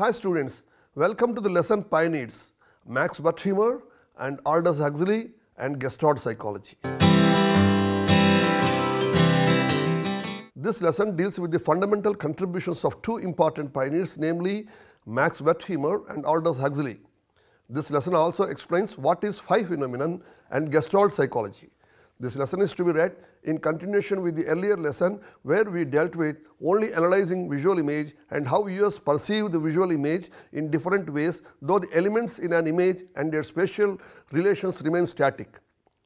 Hi students, welcome to the lesson Pioneers, Max Wertheimer and Aldous Huxley and Gestalt Psychology. This lesson deals with the fundamental contributions of two important pioneers, namely Max Wertheimer and Aldous Huxley. This lesson also explains what is phi phenomenon and Gestalt psychology. This lesson is to be read in continuation with the earlier lesson where we dealt with only analyzing visual image and how viewers perceive the visual image in different ways though the elements in an image and their spatial relations remain static.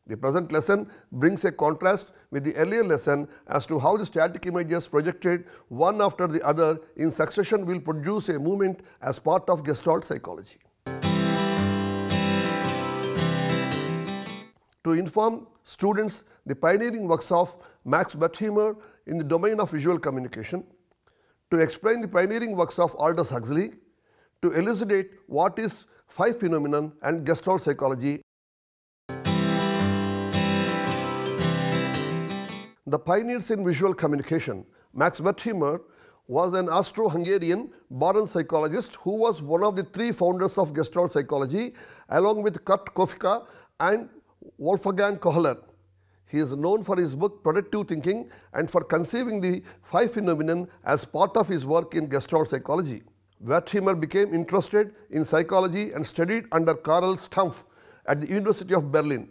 The present lesson brings a contrast with the earlier lesson as to how the static images projected one after the other in succession will produce a movement as part of Gestalt psychology. to inform students the pioneering works of Max Wertheimer in the domain of visual communication, to explain the pioneering works of Aldous Huxley, to elucidate what is is five phenomenon and Gestalt psychology. The pioneers in visual communication, Max Wertheimer, was an Austro-Hungarian born psychologist who was one of the three founders of Gestalt psychology along with Kurt Kofka and Wolfgang Kohler. He is known for his book Productive Thinking and for conceiving the five phenomenon as part of his work in Gestalt psychology. Wertheimer became interested in psychology and studied under Karl Stumpf at the University of Berlin.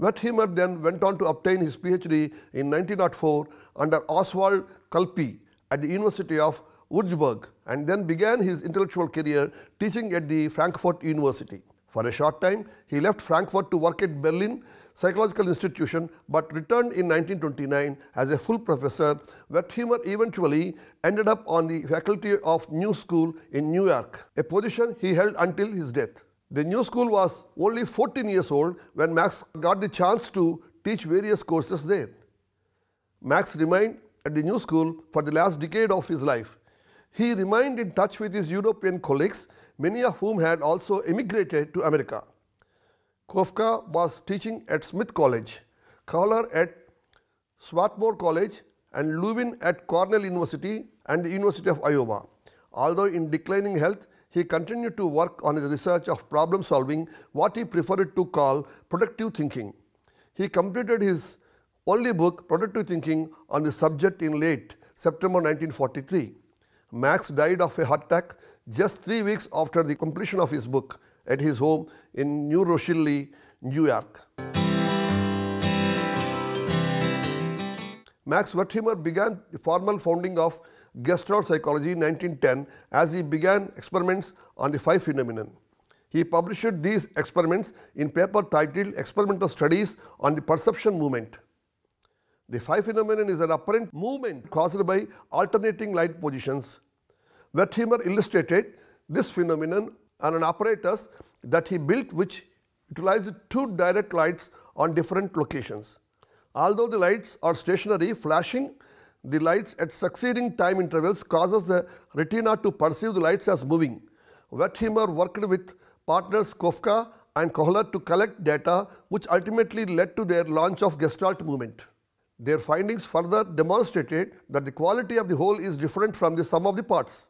Wertheimer then went on to obtain his PhD in 1904 under Oswald Kalpi at the University of Würzburg and then began his intellectual career teaching at the Frankfurt University. For a short time, he left Frankfurt to work at Berlin Psychological Institution but returned in 1929 as a full professor. Wertheimer eventually ended up on the faculty of New School in New York, a position he held until his death. The New School was only 14 years old when Max got the chance to teach various courses there. Max remained at the New School for the last decade of his life. He remained in touch with his European colleagues, many of whom had also emigrated to America. Kofka was teaching at Smith College, Kohler at Swarthmore College, and Lewin at Cornell University and the University of Iowa. Although in declining health, he continued to work on his research of problem solving, what he preferred to call productive thinking. He completed his only book, Productive Thinking, on the subject in late September 1943. Max died of a heart attack just three weeks after the completion of his book at his home in New Rochelle, New York. Max Wertheimer began the formal founding of Gestalt Psychology in 1910 as he began experiments on the five phenomenon. He published these experiments in paper titled Experimental Studies on the Perception Movement. The phi phenomenon is an apparent movement caused by alternating light positions. Wertheimer illustrated this phenomenon on an apparatus that he built which utilized two direct lights on different locations. Although the lights are stationary, flashing the lights at succeeding time intervals causes the retina to perceive the lights as moving. Wertheimer worked with partners Kofka and Kohler to collect data which ultimately led to their launch of Gestalt movement. Their findings further demonstrated that the quality of the whole is different from the sum of the parts.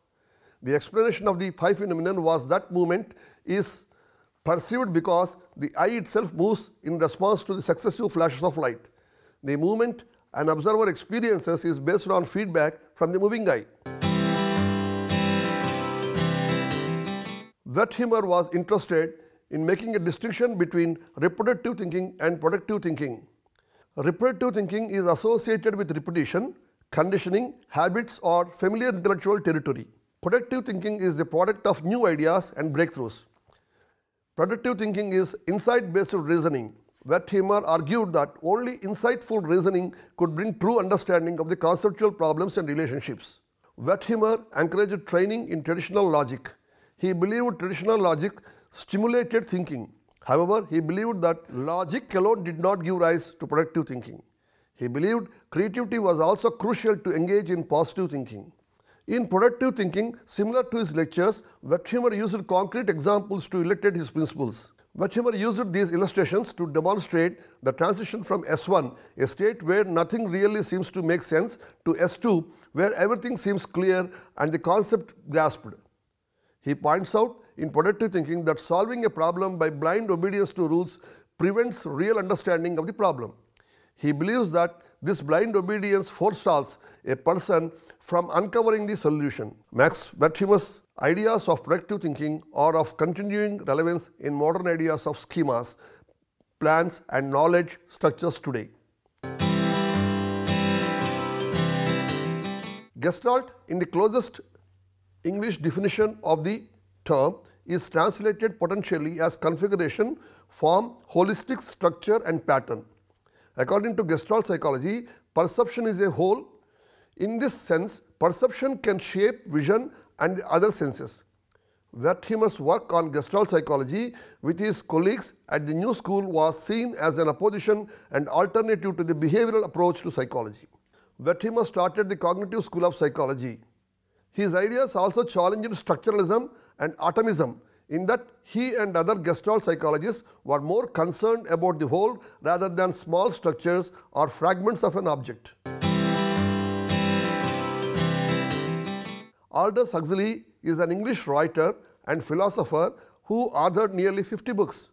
The explanation of the phi phenomenon was that movement is perceived because the eye itself moves in response to the successive flashes of light. The movement an observer experiences is based on feedback from the moving eye. Wertheimer was interested in making a distinction between reproductive thinking and productive thinking. Repetitive thinking is associated with repetition, conditioning, habits or familiar intellectual territory. Productive thinking is the product of new ideas and breakthroughs. Productive thinking is insight-based reasoning. Wertheimer argued that only insightful reasoning could bring true understanding of the conceptual problems and relationships. Wertheimer encouraged training in traditional logic. He believed traditional logic stimulated thinking However, he believed that logic alone did not give rise to productive thinking. He believed creativity was also crucial to engage in positive thinking. In productive thinking, similar to his lectures, Wertheimer used concrete examples to illustrate his principles. Wertheimer used these illustrations to demonstrate the transition from S1, a state where nothing really seems to make sense, to S2, where everything seems clear and the concept grasped. He points out in productive thinking that solving a problem by blind obedience to rules prevents real understanding of the problem. He believes that this blind obedience forestalls a person from uncovering the solution. Max Bertheimer's ideas of productive thinking are of continuing relevance in modern ideas of schemas, plans and knowledge structures today. Gestalt in the closest English definition of the term is translated potentially as configuration, form, holistic structure and pattern. According to Gestalt psychology, perception is a whole. In this sense, perception can shape vision and other senses. Wertheimer's work on Gestalt psychology with his colleagues at the New School was seen as an opposition and alternative to the behavioral approach to psychology. Wertheimer started the cognitive school of psychology. His ideas also challenged structuralism and atomism in that he and other Gestalt psychologists were more concerned about the whole rather than small structures or fragments of an object. Aldous Huxley is an English writer and philosopher who authored nearly 50 books.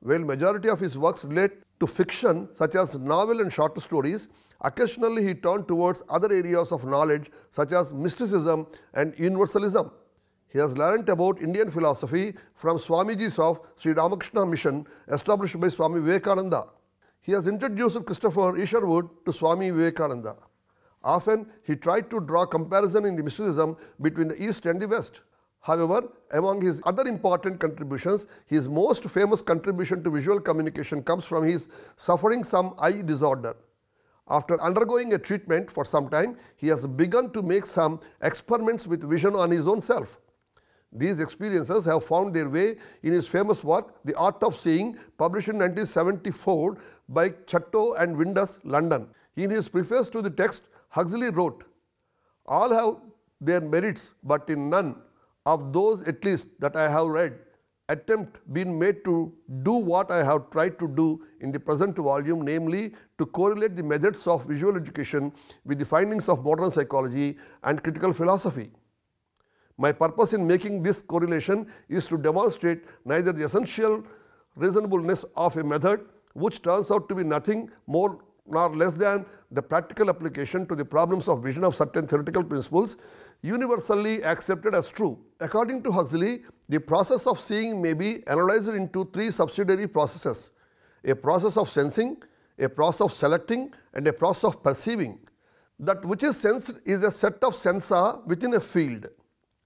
While majority of his works relate to fiction such as novel and short stories, occasionally he turned towards other areas of knowledge such as mysticism and universalism. He has learnt about Indian philosophy from Swamiji's of Sri Ramakrishna Mission established by Swami Vivekananda. He has introduced Christopher Isherwood to Swami Vivekananda. Often, he tried to draw comparison in the mysticism between the East and the West. However, among his other important contributions, his most famous contribution to visual communication comes from his suffering some eye disorder. After undergoing a treatment for some time, he has begun to make some experiments with vision on his own self. These experiences have found their way in his famous work, The Art of Seeing, published in 1974 by Chatto and Windus, London. In his preface to the text, Huxley wrote, All have their merits, but in none of those at least that I have read, attempt been made to do what I have tried to do in the present volume, namely to correlate the methods of visual education with the findings of modern psychology and critical philosophy. My purpose in making this correlation is to demonstrate neither the essential reasonableness of a method which turns out to be nothing more nor less than the practical application to the problems of vision of certain theoretical principles universally accepted as true. According to Huxley, the process of seeing may be analyzed into three subsidiary processes, a process of sensing, a process of selecting and a process of perceiving. That which is sensed is a set of sensa within a field.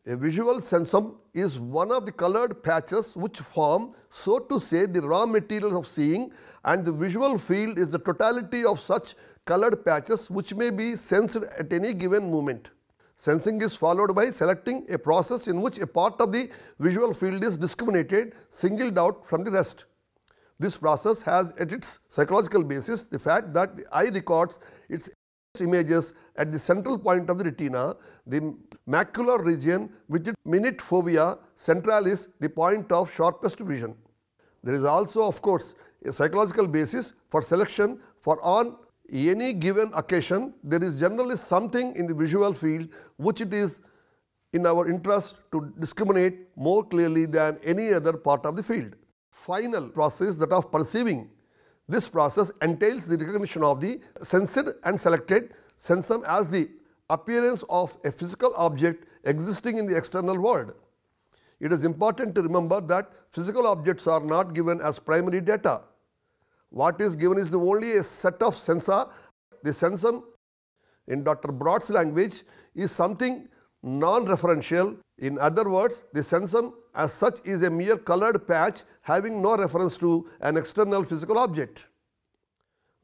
A visual sensum is one of the colored patches which form, so to say, the raw material of seeing and the visual field is the totality of such colored patches which may be sensed at any given moment. Sensing is followed by selecting a process in which a part of the visual field is discriminated, singled out from the rest. This process has at its psychological basis the fact that the eye records its images at the central point of the retina, the macular region which is minute fovea centralis, the point of sharpest vision. There is also of course a psychological basis for selection for on any given occasion there is generally something in the visual field which it is in our interest to discriminate more clearly than any other part of the field. Final process that of perceiving this process entails the recognition of the sensed and selected sensum as the appearance of a physical object existing in the external world. It is important to remember that physical objects are not given as primary data. What is given is the only a set of sensa. The sensum in Dr. Broad's language is something non-referential. In other words, the sensum as such is a mere colored patch having no reference to an external physical object.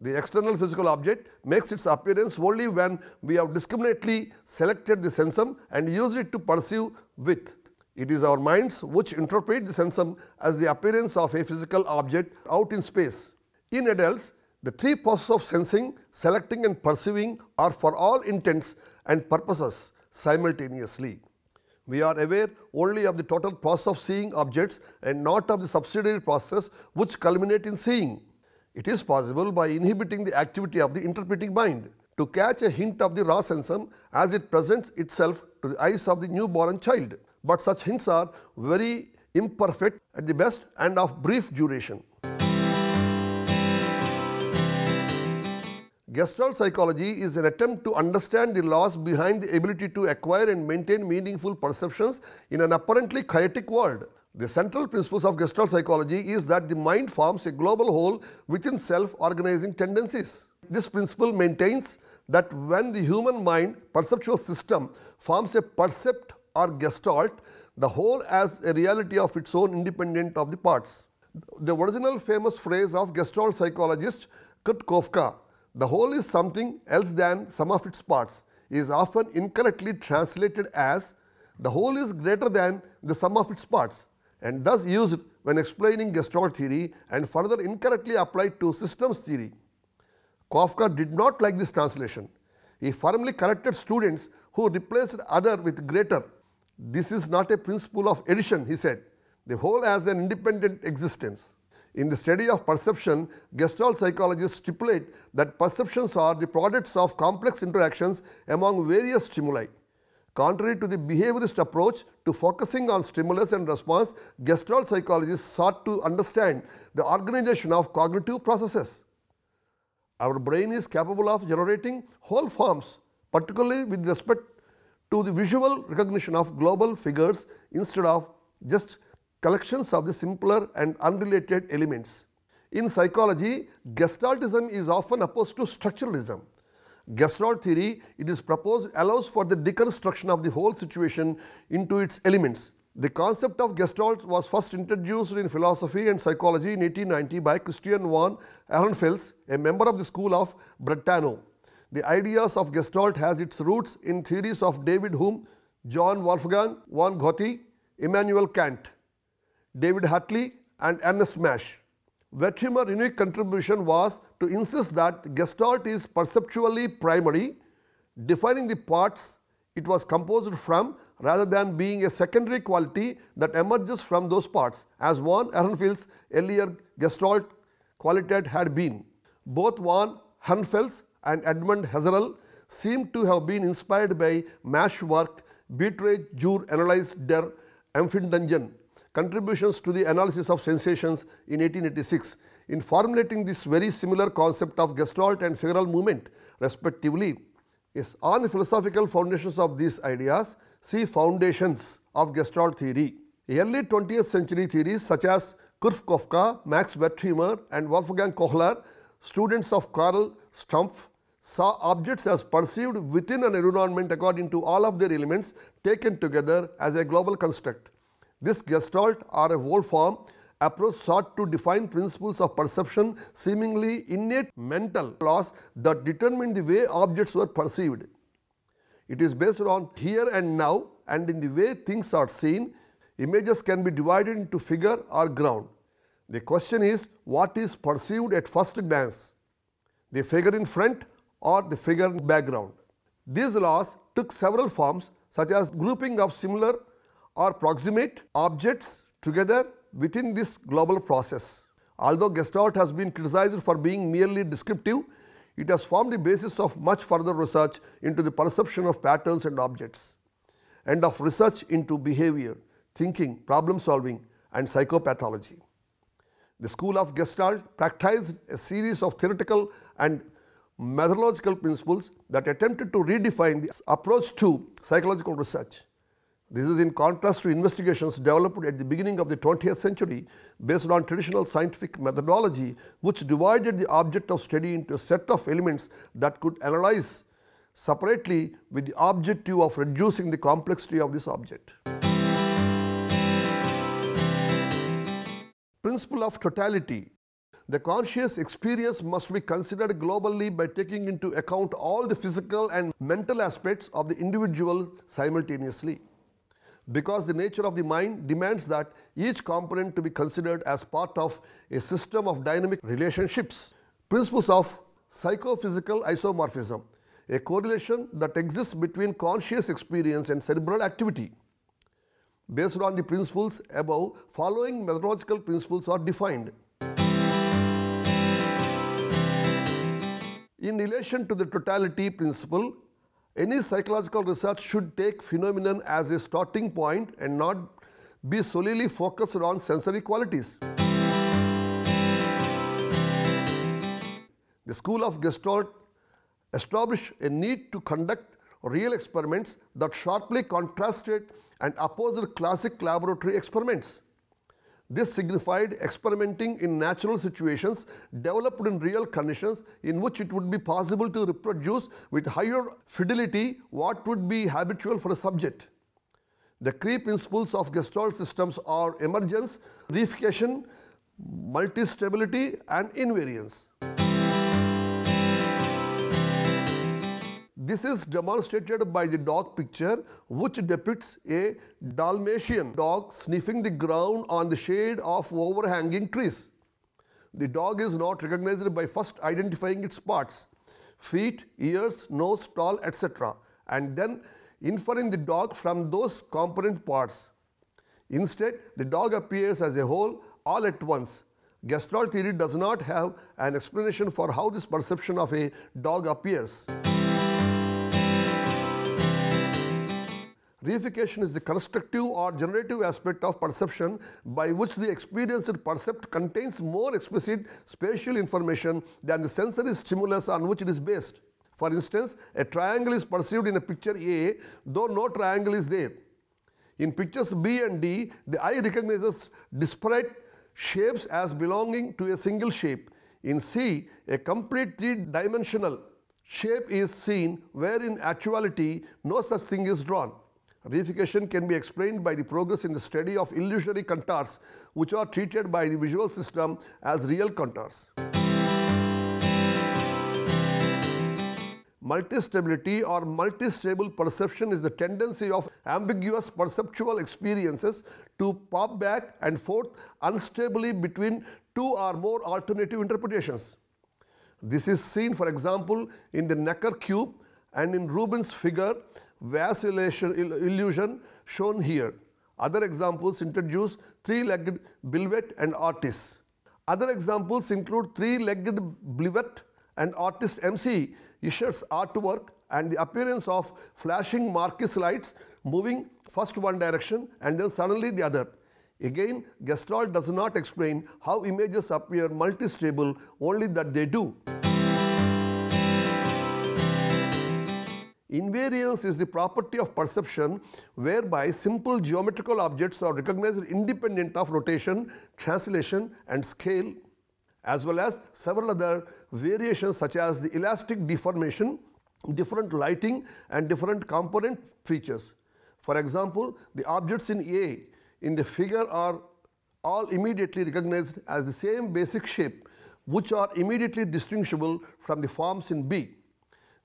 The external physical object makes its appearance only when we have discriminately selected the sensum and used it to perceive with. It is our minds which interpret the sensum as the appearance of a physical object out in space. In adults, the three processes of sensing, selecting and perceiving are for all intents and purposes simultaneously. We are aware only of the total process of seeing objects and not of the subsidiary process which culminate in seeing. It is possible by inhibiting the activity of the interpreting mind to catch a hint of the raw sensum as it presents itself to the eyes of the newborn child. But such hints are very imperfect at the best and of brief duration. Gestalt psychology is an attempt to understand the laws behind the ability to acquire and maintain meaningful perceptions in an apparently chaotic world. The central principles of Gestalt psychology is that the mind forms a global whole within self-organizing tendencies. This principle maintains that when the human mind perceptual system forms a percept or gestalt, the whole has a reality of its own independent of the parts. The original famous phrase of Gestalt psychologist Kurt Kofka the whole is something else than some of its parts is often incorrectly translated as the whole is greater than the sum of its parts and thus used when explaining Gestalt theory and further incorrectly applied to systems theory. Kafka did not like this translation. He firmly corrected students who replaced other with greater. This is not a principle of addition, he said. The whole has an independent existence. In the study of perception, Gestalt psychologists stipulate that perceptions are the products of complex interactions among various stimuli. Contrary to the behaviorist approach to focusing on stimulus and response, Gestalt psychologists sought to understand the organization of cognitive processes. Our brain is capable of generating whole forms, particularly with respect to the visual recognition of global figures instead of just collections of the simpler and unrelated elements. In psychology, Gestaltism is often opposed to structuralism. Gestalt theory, it is proposed, allows for the deconstruction of the whole situation into its elements. The concept of Gestalt was first introduced in philosophy and psychology in 1890 by Christian von Ehrenfels, a member of the school of Brentano. The ideas of Gestalt has its roots in theories of David Hume, John Wolfgang von Goethe, Immanuel Kant. David Hartley and Ernest Mash. Wertheimer's unique contribution was to insist that Gestalt is perceptually primary, defining the parts it was composed from rather than being a secondary quality that emerges from those parts as von Ehrenfeld's earlier Gestalt quality had been. Both von Ehrenfels and Edmund Husserl seem to have been inspired by Mash work Beatrice Jur analyzed der Empfindungen contributions to the analysis of sensations in 1886 in formulating this very similar concept of gestalt and figural movement respectively. Yes, on the philosophical foundations of these ideas, see foundations of gestalt theory. Early 20th century theories such as Kurf Max Wertheimer and Wolfgang Kohler, students of Karl Stumpf, saw objects as perceived within an environment according to all of their elements taken together as a global construct. This gestalt or a whole form approach sought to define principles of perception, seemingly innate mental laws that determine the way objects were perceived. It is based on here and now and in the way things are seen, images can be divided into figure or ground. The question is what is perceived at first glance, the figure in front or the figure in background. These laws took several forms such as grouping of similar or proximate objects together within this global process. Although Gestalt has been criticized for being merely descriptive, it has formed the basis of much further research into the perception of patterns and objects, and of research into behavior, thinking, problem solving and psychopathology. The school of Gestalt practiced a series of theoretical and methodological principles that attempted to redefine the approach to psychological research. This is in contrast to investigations developed at the beginning of the 20th century based on traditional scientific methodology which divided the object of study into a set of elements that could analyze separately with the objective of reducing the complexity of this object. Principle of totality the conscious experience must be considered globally by taking into account all the physical and mental aspects of the individual simultaneously because the nature of the mind demands that each component to be considered as part of a system of dynamic relationships. Principles of psychophysical isomorphism, a correlation that exists between conscious experience and cerebral activity. Based on the principles above, following methodological principles are defined. In relation to the totality principle, any psychological research should take phenomenon as a starting point and not be solely focused on sensory qualities. The school of Gestalt established a need to conduct real experiments that sharply contrasted and opposed classic laboratory experiments. This signified experimenting in natural situations developed in real conditions in which it would be possible to reproduce with higher fidelity what would be habitual for a subject. The three principles of Gestalt systems are emergence, reification, multistability and invariance. This is demonstrated by the dog picture which depicts a Dalmatian dog sniffing the ground on the shade of overhanging trees. The dog is not recognized by first identifying its parts, feet, ears, nose, tail, etc. and then inferring the dog from those component parts. Instead, the dog appears as a whole all at once. Gestalt theory does not have an explanation for how this perception of a dog appears. Reification is the constructive or generative aspect of perception by which the experienced percept contains more explicit spatial information than the sensory stimulus on which it is based. For instance, a triangle is perceived in a picture A, though no triangle is there. In pictures B and D, the eye recognizes disparate shapes as belonging to a single shape. In C, a complete three-dimensional shape is seen where in actuality no such thing is drawn. Reification can be explained by the progress in the study of illusory contours which are treated by the visual system as real contours. Multistability or multistable perception is the tendency of ambiguous perceptual experiences to pop back and forth unstably between two or more alternative interpretations. This is seen for example in the Necker cube and in Rubens figure vacillation illusion shown here. Other examples introduce three-legged bilvet and artist. Other examples include three-legged bilvet and artist MC Isher's artwork and the appearance of flashing marquis lights moving first one direction and then suddenly the other. Again, Gestalt does not explain how images appear multi-stable, only that they do. Invariance is the property of perception whereby simple geometrical objects are recognized independent of rotation, translation and scale as well as several other variations such as the elastic deformation, different lighting and different component features. For example, the objects in A in the figure are all immediately recognized as the same basic shape which are immediately distinguishable from the forms in B.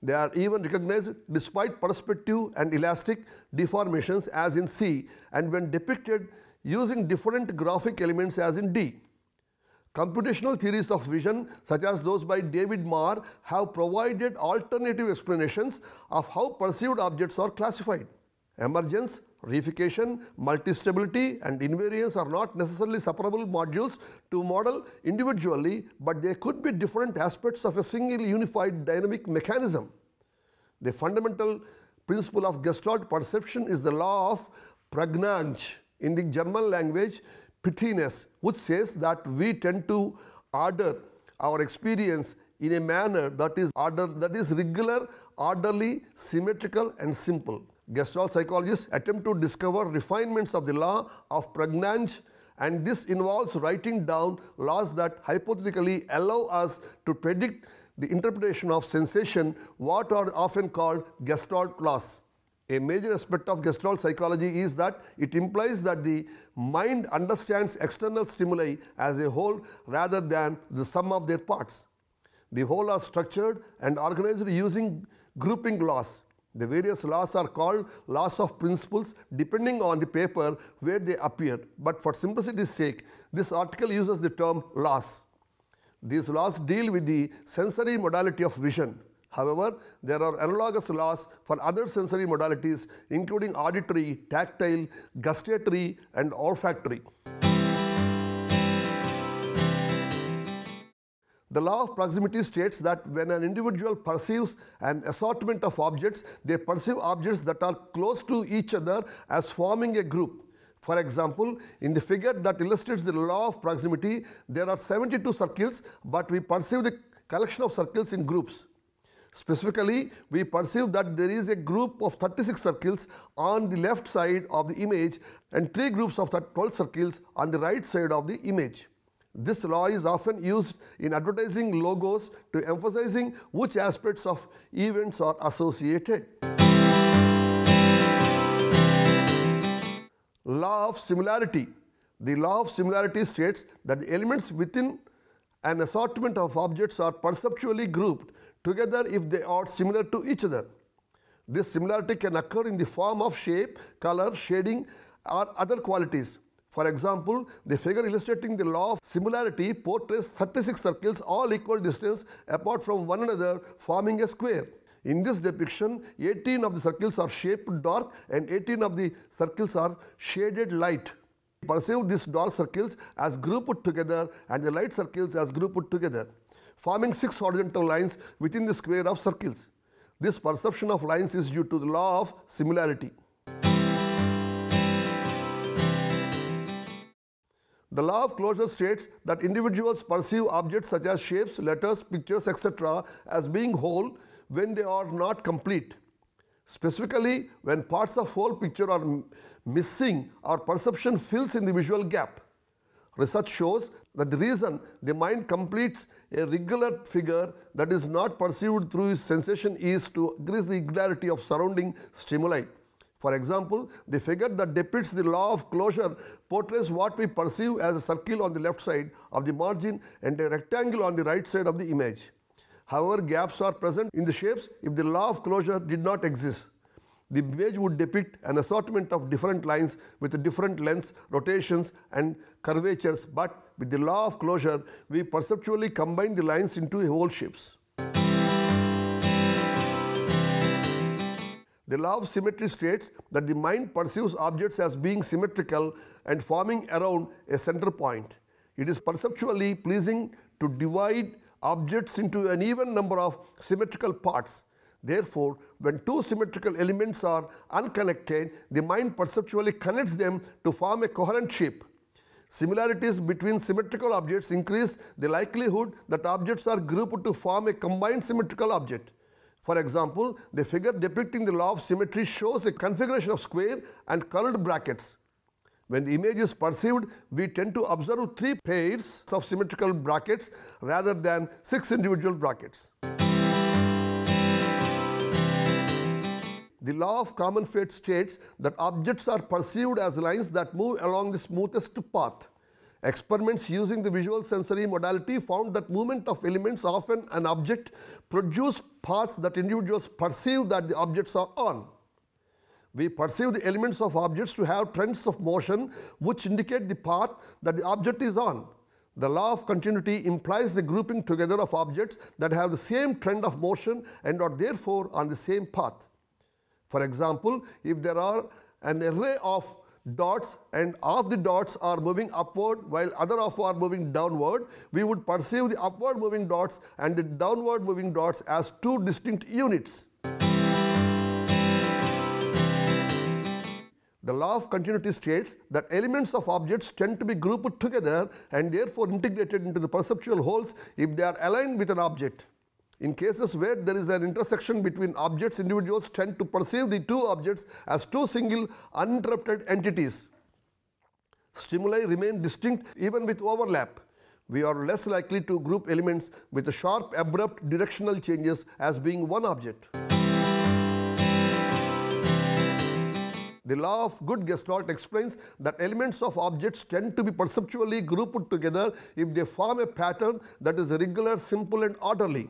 They are even recognized despite perspective and elastic deformations as in C and when depicted using different graphic elements as in D. Computational theories of vision such as those by David Marr have provided alternative explanations of how perceived objects are classified. Emergence, reification, multistability and invariance are not necessarily separable modules to model individually, but they could be different aspects of a single unified dynamic mechanism. The fundamental principle of Gestalt perception is the law of Pragnanj in the German language, pithiness, which says that we tend to order our experience in a manner that is order, that is regular, orderly, symmetrical and simple. Gestalt psychologists attempt to discover refinements of the law of pregnancy and this involves writing down laws that hypothetically allow us to predict the interpretation of sensation, what are often called Gestalt laws. A major aspect of Gestalt psychology is that it implies that the mind understands external stimuli as a whole rather than the sum of their parts. The whole are structured and organized using grouping laws. The various laws are called laws of principles depending on the paper where they appear. But for simplicity's sake, this article uses the term laws. These laws deal with the sensory modality of vision. However, there are analogous laws for other sensory modalities including auditory, tactile, gustatory and olfactory. The law of proximity states that when an individual perceives an assortment of objects, they perceive objects that are close to each other as forming a group. For example, in the figure that illustrates the law of proximity, there are 72 circles, but we perceive the collection of circles in groups. Specifically, we perceive that there is a group of 36 circles on the left side of the image and three groups of 12 circles on the right side of the image. This law is often used in advertising logos to emphasizing which aspects of events are associated. Law of similarity. The law of similarity states that the elements within an assortment of objects are perceptually grouped together if they are similar to each other. This similarity can occur in the form of shape, color, shading or other qualities. For example, the figure illustrating the law of similarity portrays 36 circles all equal distance apart from one another forming a square. In this depiction, 18 of the circles are shaped dark and 18 of the circles are shaded light. Perceive these dark circles as grouped together and the light circles as grouped together, forming six horizontal lines within the square of circles. This perception of lines is due to the law of similarity. The law of closure states that individuals perceive objects such as shapes, letters, pictures, etc. as being whole when they are not complete. Specifically, when parts of whole picture are missing, our perception fills in the visual gap. Research shows that the reason the mind completes a regular figure that is not perceived through sensation is to increase the regularity of surrounding stimuli. For example, the figure that depicts the law of closure portrays what we perceive as a circle on the left side of the margin and a rectangle on the right side of the image. However, gaps are present in the shapes if the law of closure did not exist. The image would depict an assortment of different lines with different lengths, rotations and curvatures but with the law of closure we perceptually combine the lines into whole shapes. The law of symmetry states that the mind perceives objects as being symmetrical and forming around a center point. It is perceptually pleasing to divide objects into an even number of symmetrical parts. Therefore, when two symmetrical elements are unconnected, the mind perceptually connects them to form a coherent shape. Similarities between symmetrical objects increase the likelihood that objects are grouped to form a combined symmetrical object. For example, the figure depicting the law of symmetry shows a configuration of square and curled brackets. When the image is perceived, we tend to observe three pairs of symmetrical brackets rather than six individual brackets. The law of common fate states that objects are perceived as lines that move along the smoothest path. Experiments using the visual sensory modality found that movement of elements often an object produce paths that individuals perceive that the objects are on. We perceive the elements of objects to have trends of motion which indicate the path that the object is on. The law of continuity implies the grouping together of objects that have the same trend of motion and are therefore on the same path. For example, if there are an array of dots and half the dots are moving upward while other half are moving downward, we would perceive the upward moving dots and the downward moving dots as two distinct units. The law of continuity states that elements of objects tend to be grouped together and therefore integrated into the perceptual wholes if they are aligned with an object. In cases where there is an intersection between objects, individuals tend to perceive the two objects as two single uninterrupted entities. Stimuli remain distinct even with overlap. We are less likely to group elements with sharp, abrupt directional changes as being one object. The law of good Gestalt explains that elements of objects tend to be perceptually grouped together if they form a pattern that is regular, simple and orderly.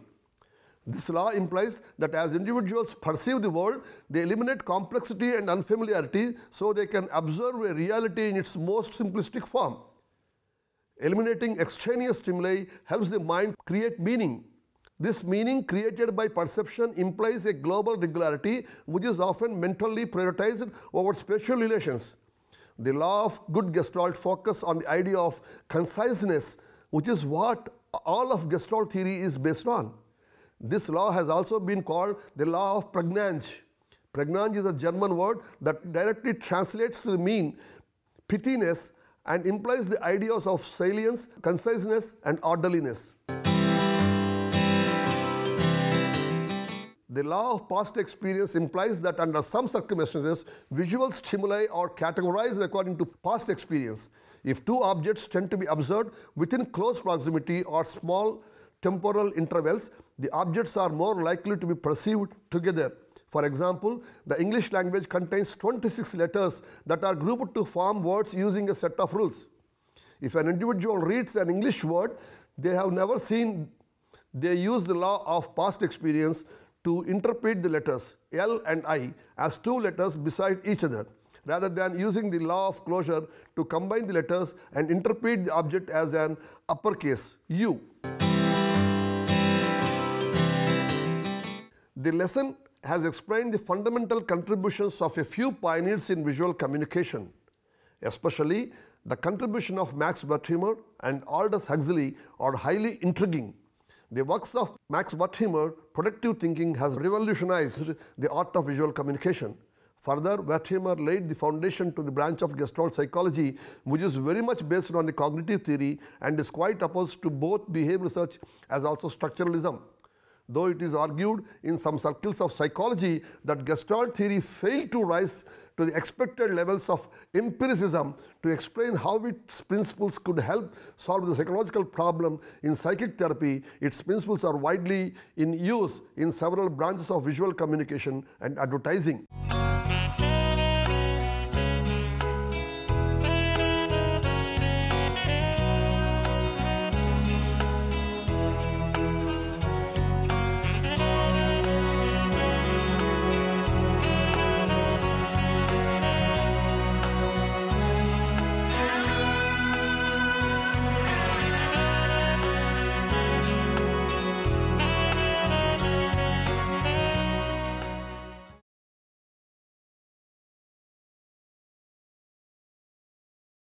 This law implies that as individuals perceive the world, they eliminate complexity and unfamiliarity so they can observe a reality in its most simplistic form. Eliminating extraneous stimuli helps the mind create meaning. This meaning created by perception implies a global regularity which is often mentally prioritized over spatial relations. The law of good Gestalt focus on the idea of conciseness, which is what all of Gestalt theory is based on. This law has also been called the law of Pragnanj. Pragnanj is a German word that directly translates to the mean pithiness and implies the ideas of salience, conciseness, and orderliness. The law of past experience implies that under some circumstances, visual stimuli are categorized according to past experience. If two objects tend to be observed within close proximity or small temporal intervals, the objects are more likely to be perceived together. For example, the English language contains 26 letters that are grouped to form words using a set of rules. If an individual reads an English word they have never seen, they use the law of past experience to interpret the letters L and I as two letters beside each other rather than using the law of closure to combine the letters and interpret the object as an uppercase U. The lesson has explained the fundamental contributions of a few pioneers in visual communication, especially the contribution of Max Wertheimer and Aldous Huxley are highly intriguing. The works of Max Wertheimer, Productive Thinking, has revolutionized the art of visual communication. Further, Wertheimer laid the foundation to the branch of Gestalt psychology, which is very much based on the cognitive theory and is quite opposed to both behavior research as also structuralism though it is argued in some circles of psychology that Gestalt theory failed to rise to the expected levels of empiricism to explain how its principles could help solve the psychological problem in psychic therapy, its principles are widely in use in several branches of visual communication and advertising.